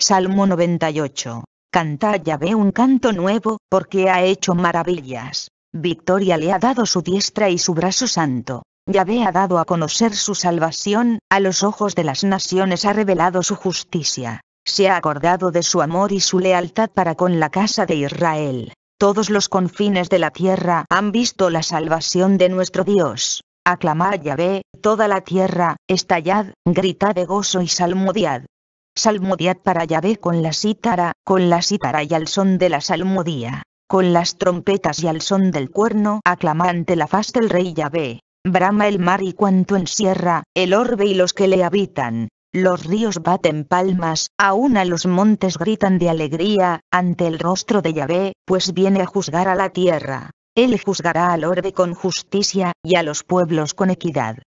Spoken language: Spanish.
Salmo 98. Canta Yahvé un canto nuevo, porque ha hecho maravillas. Victoria le ha dado su diestra y su brazo santo. Yahvé ha dado a conocer su salvación, a los ojos de las naciones ha revelado su justicia. Se ha acordado de su amor y su lealtad para con la casa de Israel. Todos los confines de la tierra han visto la salvación de nuestro Dios. Aclamad Yahvé, toda la tierra, estallad, gritad de gozo y salmodiad Salmodiad para Yahvé con la cítara, con la cítara y al son de la salmodía, con las trompetas y al son del cuerno, aclama ante la faz del rey Yahvé. Brama el mar y cuanto encierra, el orbe y los que le habitan. Los ríos baten palmas, aún a los montes gritan de alegría, ante el rostro de Yahvé, pues viene a juzgar a la tierra. Él juzgará al orbe con justicia, y a los pueblos con equidad.